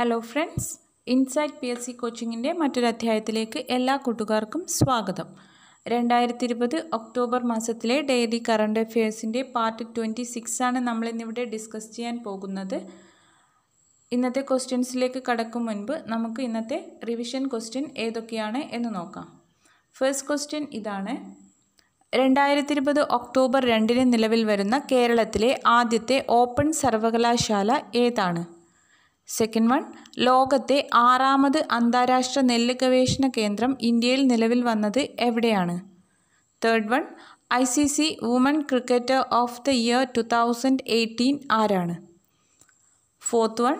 hello friends insight P S C കോച്ചിങ്ങിൻ്റെ മറ്റൊരു അധ്യായത്തിലേക്ക് എല്ലാ കൂട്ടുകാർക്കും സ്വാഗതം രണ്ടായിരത്തി ഇരുപത് ഒക്ടോബർ മാസത്തിലെ ഡെയിലി കറണ്ട് അഫയേഴ്സിൻ്റെ പാർട്ട് ട്വൻറ്റി സിക്സ് ആണ് നമ്മളിന്നിവിടെ ഡിസ്കസ് ചെയ്യാൻ പോകുന്നത് ഇന്നത്തെ ക്വസ്റ്റ്യൻസിലേക്ക് കടക്കും മുൻപ് നമുക്ക് ഇന്നത്തെ റിവിഷൻ ക്വസ്റ്റ്യൻ ഏതൊക്കെയാണ് എന്ന് നോക്കാം ഫസ്റ്റ് ക്വസ്റ്റ്യൻ ഇതാണ് രണ്ടായിരത്തി ഇരുപത് ഒക്ടോബർ രണ്ടിന് നിലവിൽ വരുന്ന കേരളത്തിലെ ആദ്യത്തെ ഓപ്പൺ സർവകലാശാല ഏതാണ് സെക്കൻഡ് വൺ ലോകത്തെ ആറാമത് അന്താരാഷ്ട്ര നെല്ല് ഗവേഷണ കേന്ദ്രം ഇന്ത്യയിൽ നിലവിൽ വന്നത് എവിടെയാണ് third one I C C woman cricketer of the year two thousand eighteen ആരാണ് ഫോർത്ത് വൺ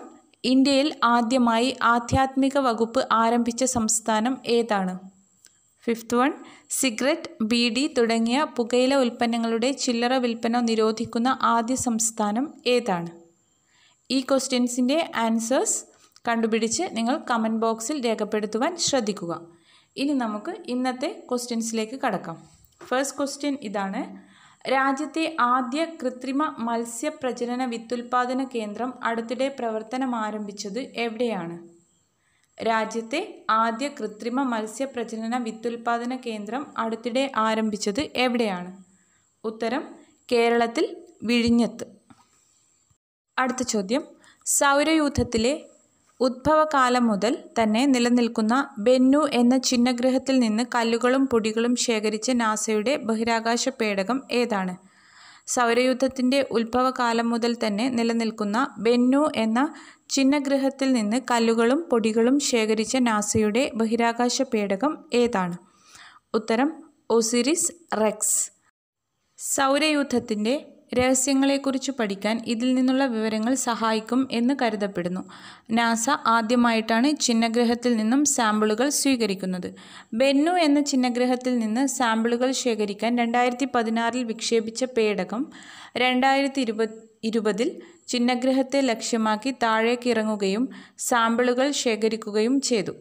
ഇന്ത്യയിൽ ആദ്യമായി ആധ്യാത്മിക വകുപ്പ് ആരംഭിച്ച സംസ്ഥാനം ഏതാണ് ഫിഫ്ത്ത് വൺ സിഗരറ്റ് ഡി തുടങ്ങിയ പുകയില ഉൽപ്പന്നങ്ങളുടെ ചില്ലറ വിൽപ്പന നിരോധിക്കുന്ന ആദ്യ സംസ്ഥാനം ഏതാണ് ഈ ക്വസ്റ്റ്യൻസിൻ്റെ ആൻസേഴ്സ് കണ്ടുപിടിച്ച് നിങ്ങൾ കമൻറ്റ് ബോക്സിൽ രേഖപ്പെടുത്തുവാൻ ശ്രദ്ധിക്കുക ഇനി നമുക്ക് ഇന്നത്തെ ക്വസ്റ്റ്യൻസിലേക്ക് കടക്കാം ഫസ്റ്റ് ക്വസ്റ്റ്യൻ ഇതാണ് രാജ്യത്തെ ആദ്യ കൃത്രിമ മത്സ്യപ്രജനന വിത്തുൽപാദന കേന്ദ്രം അടുത്തിടെ പ്രവർത്തനം ആരംഭിച്ചത് എവിടെയാണ് രാജ്യത്തെ ആദ്യ കൃത്രിമ മത്സ്യപ്രജനന വിത്തുൽപാദന കേന്ദ്രം അടുത്തിടെ ആരംഭിച്ചത് എവിടെയാണ് ഉത്തരം കേരളത്തിൽ വിഴിഞ്ഞത്ത് അടുത്ത ചോദ്യം സൗരയൂഥത്തിലെ ഉദ്ഭവകാലം മുതൽ തന്നെ നിലനിൽക്കുന്ന ബെന്നു എന്ന ചിഹ്നഗ്രഹത്തിൽ നിന്ന് കല്ലുകളും പൊടികളും ശേഖരിച്ച നാസയുടെ ബഹിരാകാശ പേടകം ഏതാണ് സൗരയൂഥത്തിൻ്റെ ഉത്ഭവകാലം മുതൽ തന്നെ നിലനിൽക്കുന്ന ബെന്നു എന്ന ചിഹ്നഗ്രഹത്തിൽ നിന്ന് കല്ലുകളും പൊടികളും ശേഖരിച്ച നാസയുടെ ബഹിരാകാശ പേടകം ഏതാണ് ഉത്തരം ഒസിരിസ് റെക്സ് സൗരയൂഥത്തിൻ്റെ രഹസ്യങ്ങളെക്കുറിച്ച് പഠിക്കാൻ ഇതിൽ നിന്നുള്ള വിവരങ്ങൾ സഹായിക്കും എന്ന് കരുതപ്പെടുന്നു നാസ ആദ്യമായിട്ടാണ് ചിഹ്നഗ്രഹത്തിൽ നിന്നും സാമ്പിളുകൾ സ്വീകരിക്കുന്നത് ബെന്നു എന്ന ചിഹ്നഗ്രഹത്തിൽ നിന്ന് സാമ്പിളുകൾ ശേഖരിക്കാൻ രണ്ടായിരത്തി പതിനാറിൽ വിക്ഷേപിച്ച പേടകം രണ്ടായിരത്തി ഇരുപത് ഇരുപതിൽ ചിഹ്നഗ്രഹത്തെ ലക്ഷ്യമാക്കി താഴേക്കിറങ്ങുകയും സാമ്പിളുകൾ ശേഖരിക്കുകയും ചെയ്തു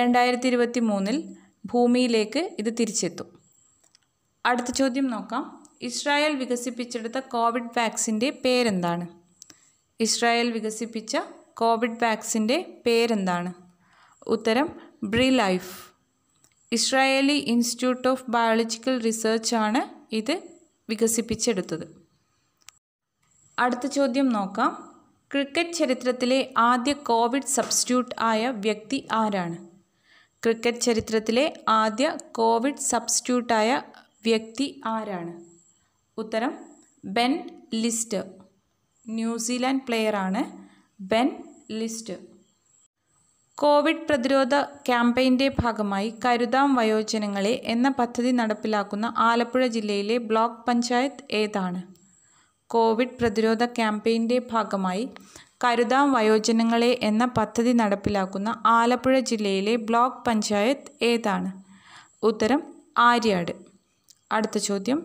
രണ്ടായിരത്തി ഇരുപത്തി മൂന്നിൽ ഭൂമിയിലേക്ക് ഇത് തിരിച്ചെത്തും അടുത്ത ചോദ്യം നോക്കാം ഇസ്രായേൽ വികസിപ്പിച്ചെടുത്ത കോവിഡ് വാക്സിൻ്റെ പേരെന്താണ് ഇസ്രായേൽ വികസിപ്പിച്ച കോവിഡ് വാക്സിൻ്റെ പേരെന്താണ് ഉത്തരം BriLife Israeli institute of biological റിസർച്ചാണ് ഇത് വികസിപ്പിച്ചെടുത്തത് അടുത്ത ചോദ്യം നോക്കാം ക്രിക്കറ്റ് ചരിത്രത്തിലെ ആദ്യ കോവിഡ് സബ്സ്റ്റിറ്റ്യൂട്ട് ആയ വ്യക്തി ആരാണ് ക്രിക്കറ്റ് ചരിത്രത്തിലെ ആദ്യ കോവിഡ് ആയ വ്യക്തി ആരാണ് ഉത്തരം ബെൻ ലിസ്റ്റ് ന്യൂസിലാൻഡ് പ്ലെയറാണ് ബെൻ ലിസ്റ്റ് കോവിഡ് പ്രതിരോധ ക്യാമ്പയിൻ്റെ ഭാഗമായി കരുതാം വയോജനങ്ങളെ എന്ന പദ്ധതി നടപ്പിലാക്കുന്ന ആലപ്പുഴ ജില്ലയിലെ ബ്ലോക്ക് പഞ്ചായത്ത് ഏതാണ് കോവിഡ് പ്രതിരോധ ക്യാമ്പയിൻ്റെ ഭാഗമായി കരുതാം വയോജനങ്ങളെ എന്ന പദ്ധതി നടപ്പിലാക്കുന്ന ആലപ്പുഴ ജില്ലയിലെ ബ്ലോക്ക് പഞ്ചായത്ത് ഏതാണ് ഉത്തരം ആര്യാട് അടുത്ത ചോദ്യം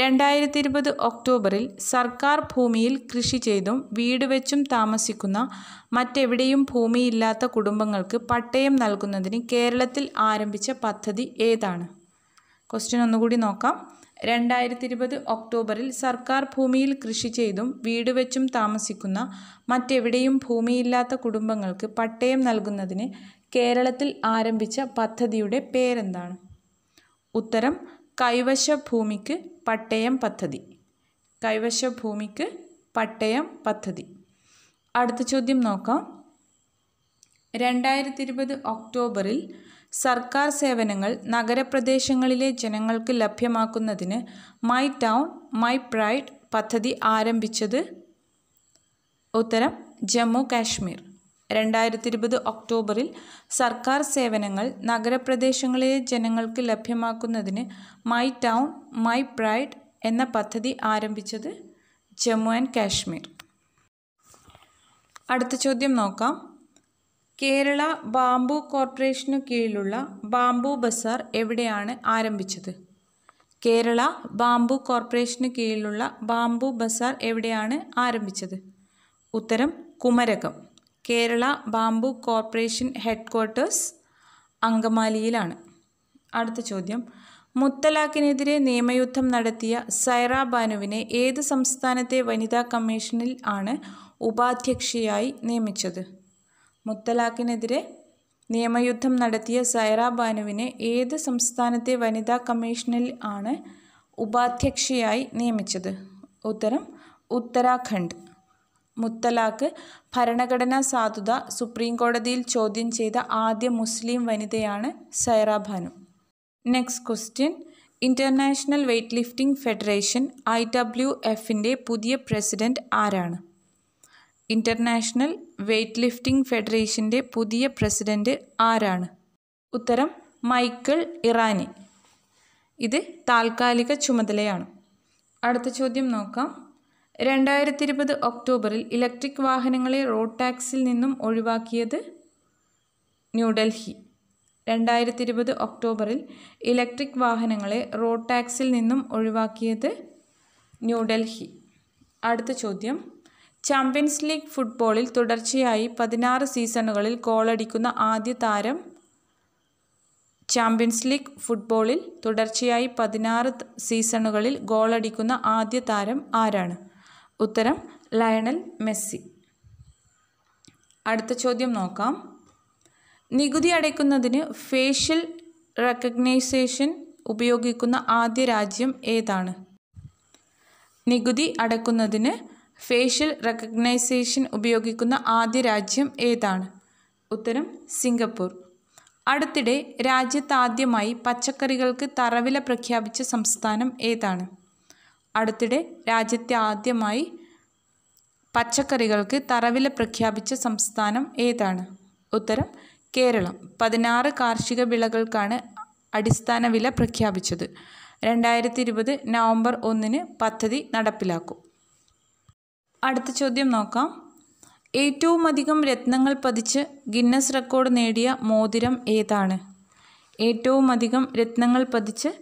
രണ്ടായിരത്തി ഇരുപത് ഒക്ടോബറിൽ സർക്കാർ ഭൂമിയിൽ കൃഷി ചെയ്തും വീട് വെച്ചും താമസിക്കുന്ന മറ്റെവിടെയും ഭൂമിയില്ലാത്ത കുടുംബങ്ങൾക്ക് പട്ടയം നൽകുന്നതിന് കേരളത്തിൽ ആരംഭിച്ച പദ്ധതി ഏതാണ് ക്വസ്റ്റ്യൻ ഒന്നുകൂടി നോക്കാം രണ്ടായിരത്തി ഇരുപത് ഒക്ടോബറിൽ സർക്കാർ ഭൂമിയിൽ കൃഷി ചെയ്തും വീട് വെച്ചും താമസിക്കുന്ന മറ്റെവിടെയും ഭൂമിയില്ലാത്ത കുടുംബങ്ങൾക്ക് പട്ടയം നൽകുന്നതിന് കേരളത്തിൽ ആരംഭിച്ച പദ്ധതിയുടെ പേരെന്താണ് ഉത്തരം കൈവശ ഭൂമിക്ക് പട്ടയം പദ്ധതി കൈവശ ഭൂമിക്ക് പട്ടയം പദ്ധതി അടുത്ത ചോദ്യം നോക്കാം രണ്ടായിരത്തി ഇരുപത് ഒക്ടോബറിൽ സർക്കാർ സേവനങ്ങൾ നഗരപ്രദേശങ്ങളിലെ ജനങ്ങൾക്ക് ലഭ്യമാക്കുന്നതിന് മൈ ടൗൺ മൈ പ്രൈഡ് പദ്ധതി ആരംഭിച്ചത് ഉത്തരം ജമ്മു കാശ്മീർ രണ്ടായിരത്തി ഇരുപത് ഒക്ടോബറിൽ സർക്കാർ സേവനങ്ങൾ നഗരപ്രദേശങ്ങളിലെ ജനങ്ങൾക്ക് ലഭ്യമാക്കുന്നതിന് മൈ ടൗൺ മൈ പ്രൈഡ് എന്ന പദ്ധതി ആരംഭിച്ചത് ജമ്മു ആൻഡ് കാശ്മീർ അടുത്ത ചോദ്യം നോക്കാം കേരള ബാംബു കോർപ്പറേഷനു കീഴിലുള്ള ബാംബു ബസാർ എവിടെയാണ് ആരംഭിച്ചത് കേരള ബാംബു കോർപ്പറേഷന് കീഴിലുള്ള ബാംബു ബസാർ എവിടെയാണ് ആരംഭിച്ചത് ഉത്തരം Kumarakom Kerala bamboo corporation headquarters അങ്കമാലിയിലാണ് അടുത്ത ചോദ്യം മുത്തലാഖിനെതിരെ നിയമയുദ്ധം നടത്തിയ സൈറ ബാനുവിനെ ഏത് സംസ്ഥാനത്തെ വനിതാ കമ്മീഷനിൽ ആണ് ഉപാധ്യക്ഷയായി നിയമിച്ചത് മുത്തലാഖിനെതിരെ നിയമയുദ്ധം നടത്തിയ സൈറ ബാനുവിനെ ഏത് സംസ്ഥാനത്തെ വനിതാ കമ്മീഷനിൽ ആണ് ഉപാധ്യക്ഷയായി നിയമിച്ചത് ഉത്തരം ഉത്തരാഖണ്ഡ് മുത്തലാഖ് ഭരണഘടനാ സാധുത സുപ്രീം കോടതിയിൽ ചോദ്യം ചെയ്ത ആദ്യ മുസ്ലിം വനിതയാണ് Saira Banu next question international weight lifting federation I W എഫിൻ്റെ പുതിയ പ്രസിഡന്റ് ആരാണ് ഇൻ്റർനാഷണൽ വെയ്റ്റ് ലിഫ്റ്റിംഗ് ഫെഡറേഷൻ്റെ പുതിയ പ്രസിഡന്റ് ആരാണ് ഉത്തരം മൈക്കിൾ ഇറാനി ഇത് താൽക്കാലിക ചുമതലയാണ് അടുത്ത ചോദ്യം നോക്കാം രണ്ടായിരത്തി ഇരുപത് ഒക്ടോബറിൽ ഇലക്ട്രിക് വാഹനങ്ങളെ റോഡ് ടാക്സിൽ നിന്നും ഒഴിവാക്കിയത് ന്യൂഡൽഹി രണ്ടായിരത്തി ഇരുപത് ഒക്ടോബറിൽ ഇലക്ട്രിക് വാഹനങ്ങളെ റോഡ് ടാക്സിൽ നിന്നും ഒഴിവാക്കിയത് ന്യൂഡൽഹി അടുത്ത ചോദ്യം ചാമ്പ്യൻസ് ലീഗ് ഫുട്ബോളിൽ തുടർച്ചയായി പതിനാറ് സീസണുകളിൽ ഗോളടിക്കുന്ന ആദ്യ താരം ചാമ്പ്യൻസ് ലീഗ് ഫുട്ബോളിൽ തുടർച്ചയായി പതിനാറ് സീസണുകളിൽ ഗോളടിക്കുന്ന ആദ്യ താരം ആരാണ് ഉത്തരം ലയണൽ മെസ്സി അടുത്ത ചോദ്യം നോക്കാം നികുതി അടയ്ക്കുന്നതിന് ഫേഷ്യൽ റെക്കഗ്നൈസേഷൻ ഉപയോഗിക്കുന്ന ആദ്യ രാജ്യം ഏതാണ് നികുതി അടയ്ക്കുന്നതിന് ഫേഷ്യൽ റെക്കഗ്നൈസേഷൻ ഉപയോഗിക്കുന്ന ആദ്യ രാജ്യം ഏതാണ് ഉത്തരം സിംഗപ്പൂർ അടുത്തിടെ രാജ്യത്താദ്യമായി പച്ചക്കറികൾക്ക് തറവില പ്രഖ്യാപിച്ച സംസ്ഥാനം ഏതാണ് അടുത്തിടെ രാജ്യത്തെ ആദ്യമായി പച്ചക്കറികൾക്ക് തറവില പ്രഖ്യാപിച്ച സംസ്ഥാനം ഏതാണ് ഉത്തരം കേരളം പതിനാറ് കാർഷിക വിളകൾക്കാണ് അടിസ്ഥാന വില പ്രഖ്യാപിച്ചത് രണ്ടായിരത്തി ഇരുപത് നവംബർ ഒന്നിന് പദ്ധതി നടപ്പിലാക്കും അടുത്ത ചോദ്യം നോക്കാം ഏറ്റവും അധികം രത്നങ്ങൾ പതിച്ച് ഗിന്നസ് റെക്കോർഡ് നേടിയ മോതിരം ഏതാണ് ഏറ്റവും അധികം രത്നങ്ങൾ പതിച്ച്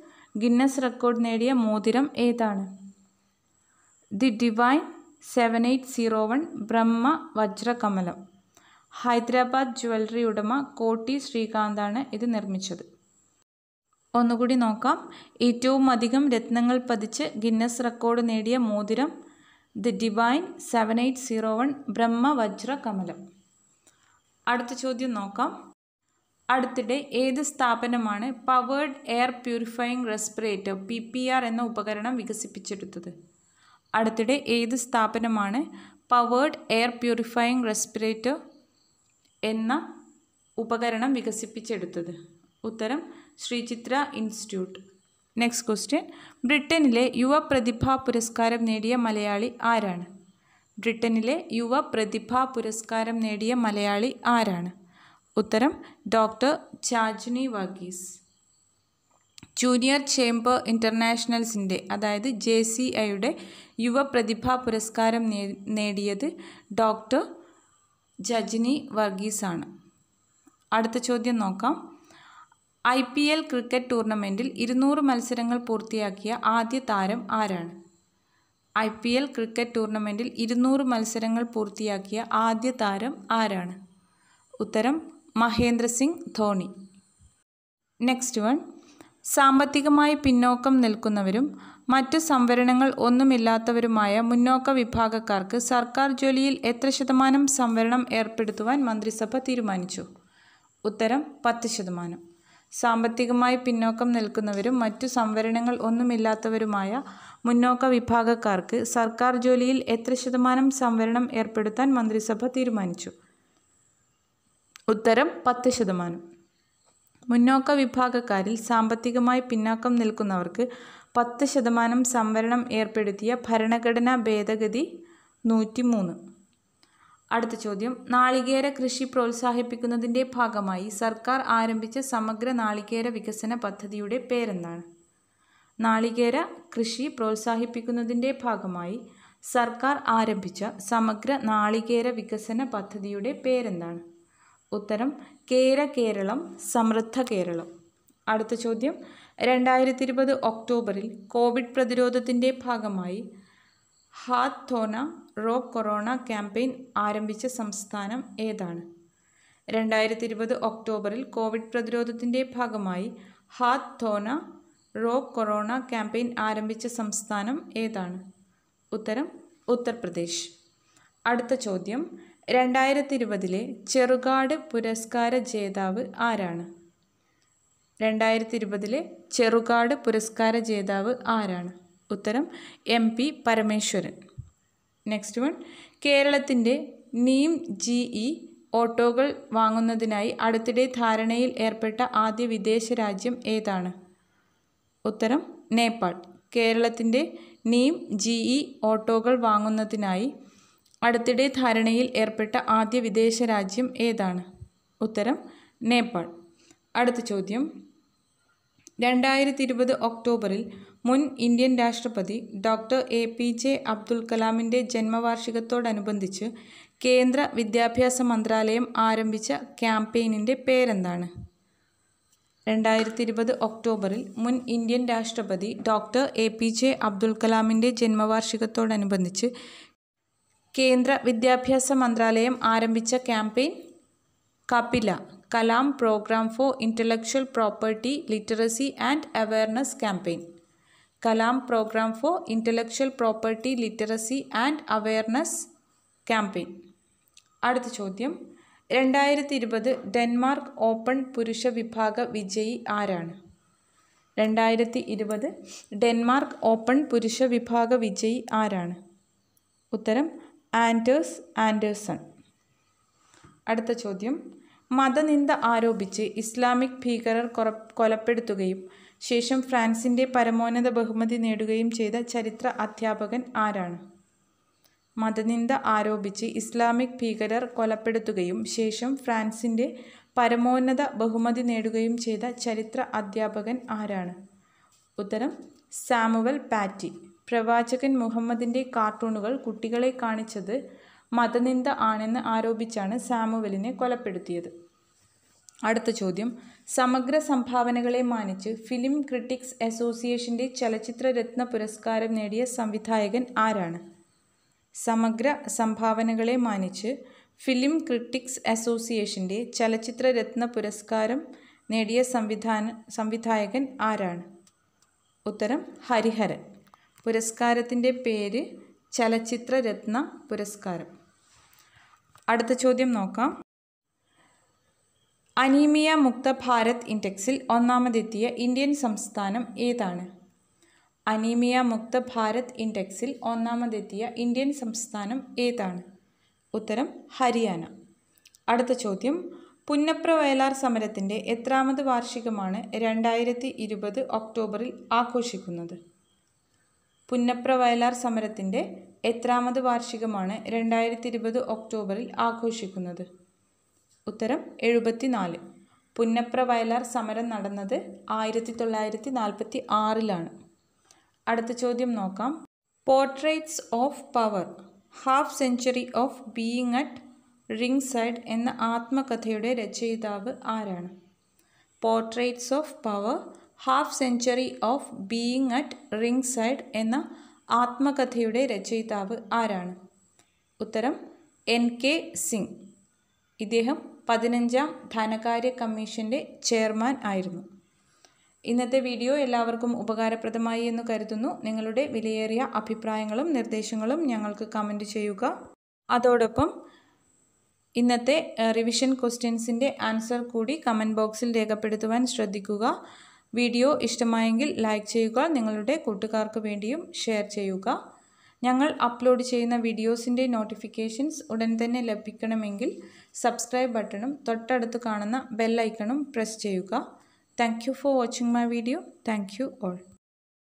ഗിന്നസ് റെക്കോർഡ് നേടിയ മോതിരം ഏതാണ് the divine seven eight zero one Brahma Vajrakamalam Hyderabad jewellery ഉടമ കോട്ടി ശ്രീകാന്താണ് ഇത് നിർമ്മിച്ചത് ഒന്നുകൂടി നോക്കാം ഏറ്റവും അധികം രത്നങ്ങൾ പതിച്ച് ഗിന്നസ് റെക്കോർഡ് നേടിയ മോതിരം the divine seven eight zero one Brahma Vajra Kamalam അടുത്ത ചോദ്യം നോക്കാം അടുത്തിടെ ഏത് സ്ഥാപനമാണ് powered air purifying respirator P P R എന്ന ഉപകരണം വികസിപ്പിച്ചെടുത്തത് അടുത്തിടെ ഏത് സ്ഥാപനമാണ് പവേർഡ് എയർ പ്യൂരിഫയിങ് റെസ്പിറേറ്റർ എന്ന ഉപകരണം വികസിപ്പിച്ചെടുത്തത് ഉത്തരം ശ്രീചിത്ര ഇൻസ്റ്റിറ്റ്യൂട്ട് നെക്സ്റ്റ് ക്വസ്റ്റ്യൻ ബ്രിട്ടനിലെ യുവ പ്രതിഭാ പുരസ്കാരം നേടിയ മലയാളി ആരാണ് ബ്രിട്ടനിലെ യുവ പ്രതിഭാ പുരസ്കാരം നേടിയ മലയാളി ആരാണ് ഉത്തരം doctor Chajni Varghese junior chamber ഇൻ്റർനാഷണൽസിൻ്റെ അതായത് ജെ സി ഐയുടെ യുവ പ്രതിഭാ പുരസ്കാരം നേടിയത് ഡോക്ടർ ജജ്നി വർഗീസാണ് അടുത്ത ചോദ്യം നോക്കാം ഐ പി എൽ ക്രിക്കറ്റ് ടൂർണമെൻറ്റിൽ ഇരുന്നൂറ് മത്സരങ്ങൾ പൂർത്തിയാക്കിയ ആദ്യ താരം ആരാണ് ഐ പി എൽ ക്രിക്കറ്റ് ടൂർണമെൻറ്റിൽ ഇരുന്നൂറ് മത്സരങ്ങൾ പൂർത്തിയാക്കിയ ആദ്യ താരം ആരാണ് ഉത്തരം മഹേന്ദ്ര സിംഗ് ധോണി നെക്സ്റ്റ് വൺ സാമ്പത്തികമായി പിന്നോക്കം നിൽക്കുന്നവരും മറ്റ് സംവരണങ്ങൾ ഒന്നുമില്ലാത്തവരുമായ മുന്നോക്ക വിഭാഗക്കാർക്ക് സർക്കാർ ജോലിയിൽ എത്ര ശതമാനം സംവരണം ഏർപ്പെടുത്തുവാൻ മന്ത്രിസഭ തീരുമാനിച്ചു ഉത്തരം പത്ത് ശതമാനം സാമ്പത്തികമായി പിന്നോക്കം നിൽക്കുന്നവരും മറ്റു സംവരണങ്ങൾ ഒന്നുമില്ലാത്തവരുമായ മുന്നോക്ക വിഭാഗക്കാർക്ക് സർക്കാർ ജോലിയിൽ എത്ര ശതമാനം സംവരണം ഏർപ്പെടുത്താൻ മന്ത്രിസഭ തീരുമാനിച്ചു ഉത്തരം പത്ത് ശതമാനം മുന്നോക്ക വിഭാഗക്കാരിൽ സാമ്പത്തികമായി പിന്നാക്കം നിൽക്കുന്നവർക്ക് പത്ത് ശതമാനം സംവരണം ഏർപ്പെടുത്തിയ ഭരണഘടനാ ഭേദഗതി നൂറ്റിമൂന്ന് അടുത്ത ചോദ്യം നാളികേര കൃഷി പ്രോത്സാഹിപ്പിക്കുന്നതിൻ്റെ ഭാഗമായി സർക്കാർ ആരംഭിച്ച സമഗ്ര നാളികേര വികസന പദ്ധതിയുടെ പേരെന്താണ് നാളികേര കൃഷി പ്രോത്സാഹിപ്പിക്കുന്നതിൻ്റെ ഭാഗമായി സർക്കാർ ആരംഭിച്ച സമഗ്ര നാളികേര വികസന പദ്ധതിയുടെ പേരെന്താണ് ഉത്തരം കേര കേരളം സമൃദ്ധ കേരളം അടുത്ത ചോദ്യം രണ്ടായിരത്തി ഇരുപത് ഒക്ടോബറിൽ കോവിഡ് പ്രതിരോധത്തിൻ്റെ ഭാഗമായി ഹാത് തോന റോ കൊറോണ ക്യാമ്പയിൻ ആരംഭിച്ച സംസ്ഥാനം ഏതാണ് രണ്ടായിരത്തി ഇരുപത് ഒക്ടോബറിൽ കോവിഡ് പ്രതിരോധത്തിൻ്റെ ഭാഗമായി ഹാത് തോന റോ കൊറോണ ക്യാമ്പയിൻ ആരംഭിച്ച സംസ്ഥാനം ഏതാണ് ഉത്തരം ഉത്തർപ്രദേശ് അടുത്ത ചോദ്യം രണ്ടായിരത്തി ഇരുപതിലെ ചെറുകാട് പുരസ്കാര ജേതാവ് ആരാണ് രണ്ടായിരത്തി ഇരുപതിലെ ചെറുകാട് പുരസ്കാര ജേതാവ് ആരാണ് ഉത്തരം M P Parameswaran next one കേരളത്തിൻ്റെ നീം ജി ഇ ഓട്ടോകൾ വാങ്ങുന്നതിനായി അടുത്തിടെ ധാരണയിൽ ഏർപ്പെട്ട ആദ്യ വിദേശ രാജ്യം ഏതാണ് ഉത്തരം നേപ്പാൾ കേരളത്തിൻ്റെ നീം ജി ഇ ഓട്ടോകൾ വാങ്ങുന്നതിനായി അടുത്തിടെ ധാരണയിൽ ഏർപ്പെട്ട ആദ്യ വിദേശ രാജ്യം ഏതാണ് ഉത്തരം നേപ്പാൾ അടുത്ത ചോദ്യം രണ്ടായിരത്തി ഇരുപത് ഒക്ടോബറിൽ മുൻ ഇന്ത്യൻ രാഷ്ട്രപതി doctor A P J Abdul കലാമിൻ്റെ ജന്മവാർഷികത്തോടനുബന്ധിച്ച് കേന്ദ്ര വിദ്യാഭ്യാസ മന്ത്രാലയം ആരംഭിച്ച ക്യാമ്പയിനിൻ്റെ പേരെന്താണ് രണ്ടായിരത്തി ഇരുപത് ഒക്ടോബറിൽ മുൻ ഇന്ത്യൻ രാഷ്ട്രപതി doctor A P J Abdul കലാമിൻ്റെ ജന്മവാർഷികത്തോടനുബന്ധിച്ച് കേന്ദ്ര വിദ്യാഭ്യാസ മന്ത്രാലയം ആരംഭിച്ച campaign Kapila Kalam program for intellectual property literacy and awareness campaign Kalam program for intellectual property literacy and awareness campaign അടുത്ത ചോദ്യം രണ്ടായിരത്തി ഇരുപത് ഡെൻമാർക്ക് ഓപ്പൺ പുരുഷ വിഭാഗ വിജയി ആരാണ് രണ്ടായിരത്തി ഇരുപത് ഡെൻമാർക്ക് ഓപ്പൺ പുരുഷ വിഭാഗ വിജയി ആരാണ് ഉത്തരം ആൻഡേഴ്സ് ആൻഡേഴ്സൺ അടുത്ത ചോദ്യം മതനിന്ദ ആരോപിച്ച് ഇസ്ലാമിക് ഭീകരർ കൊലപ്പെടുത്തുകയും ശേഷം ഫ്രാൻസിൻ്റെ പരമോന്നത ബഹുമതി നേടുകയും ചെയ്ത ചരിത്ര അധ്യാപകൻ ആരാണ് മതനിന്ദ ആരോപിച്ച് ഇസ്ലാമിക് ഭീകരർ കൊലപ്പെടുത്തുകയും ശേഷം ഫ്രാൻസിൻ്റെ പരമോന്നത ബഹുമതി നേടുകയും ചെയ്ത ചരിത്ര അധ്യാപകൻ ആരാണ് ഉത്തരം സാമുവൽ പാറ്റി പ്രവാചകൻ മുഹമ്മദിൻ്റെ കാർട്ടൂണുകൾ കുട്ടികളെ കാണിച്ചത് മതനിന്ദ ആണെന്ന് ആരോപിച്ചാണ് സാമുവലിനെ കൊലപ്പെടുത്തിയത് അടുത്ത ചോദ്യം സമഗ്ര സംഭാവനകളെ മാനിച്ച് ഫിലിം ക്രിട്ടിക്സ് അസോസിയേഷൻ്റെ ചലച്ചിത്ര രത്ന പുരസ്കാരം നേടിയ സംവിധായകൻ ആരാണ് സമഗ്ര സംഭാവനകളെ മാനിച്ച് ഫിലിം ക്രിട്ടിക്സ് അസോസിയേഷൻ്റെ ചലച്ചിത്ര രത്ന പുരസ്കാരം നേടിയ സംവിധാന സംവിധായകൻ ആരാണ് ഉത്തരം ഹരിഹരൻ പുരസ്കാരത്തിൻ്റെ പേര് ചലച്ചിത്ര രത്ന പുരസ്കാരം അടുത്ത ചോദ്യം നോക്കാം അനീമിയ മുക്ത ഭാരത് ഇൻഡെക്സിൽ ഒന്നാമതെത്തിയ ഇന്ത്യൻ സംസ്ഥാനം ഏതാണ് അനീമിയ മുക്ത ഭാരത് ഇൻഡെക്സിൽ ഒന്നാമതെത്തിയ ഇന്ത്യൻ സംസ്ഥാനം ഏതാണ് ഉത്തരം ഹരിയാന അടുത്ത ചോദ്യം പുന്നപ്ര വയലാർ സമരത്തിൻ്റെ എത്രാമത് വാർഷികമാണ് രണ്ടായിരത്തി ഇരുപത് ഒക്ടോബറിൽ ആഘോഷിക്കുന്നത് പുന്നപ്ര വയലാർ സമരത്തിൻ്റെ എത്രാമത് വാർഷികമാണ് രണ്ടായിരത്തി ഇരുപത് ഒക്ടോബറിൽ ആഘോഷിക്കുന്നത് ഉത്തരം നാല് പുന്നപ്ര വയലാർ സമരം നടന്നത് ആയിരത്തി തൊള്ളായിരത്തി നാൽപ്പത്തി ആറിലാണ് അടുത്ത ചോദ്യം നോക്കാം portraits of power half century of being at ring side എന്ന ആത്മകഥയുടെ രചയിതാവ് ആരാണ് portraits of power half century of being at ring side എന്ന ആത്മകഥയുടെ രചയിതാവ് ആരാണ് ഉത്തരം എൻ കെ സിംഗ് ഇദ്ദേഹം പതിനഞ്ചാം ധനകാര്യ കമ്മീഷൻ്റെ ചെയർമാൻ ആയിരുന്നു ഇന്നത്തെ വീഡിയോ എല്ലാവർക്കും ഉപകാരപ്രദമായി എന്ന് കരുതുന്നു നിങ്ങളുടെ വിലയേറിയ അഭിപ്രായങ്ങളും നിർദ്ദേശങ്ങളും ഞങ്ങൾക്ക് കമൻ്റ് ചെയ്യുക അതോടൊപ്പം ഇന്നത്തെ റിവിഷൻ ക്വസ്റ്റ്യൻസിൻ്റെ ആൻസർ കൂടി കമൻറ്റ് ബോക്സിൽ രേഖപ്പെടുത്തുവാൻ ശ്രദ്ധിക്കുക വീഡിയോ ഇഷ്ടമായെങ്കിൽ ലൈക്ക് ചെയ്യുക നിങ്ങളുടെ കൂട്ടുകാർക്ക് വേണ്ടിയും ഷെയർ ചെയ്യുക ഞങ്ങൾ അപ്ലോഡ് ചെയ്യുന്ന വീഡിയോസിൻ്റെ നോട്ടിഫിക്കേഷൻസ് ഉടൻ തന്നെ ലഭിക്കണമെങ്കിൽ സബ്സ്ക്രൈബ് ബട്ടണും തൊട്ടടുത്ത് കാണുന്ന ബെല്ലൈക്കണും പ്രസ് ചെയ്യുക thank for watching my video thank all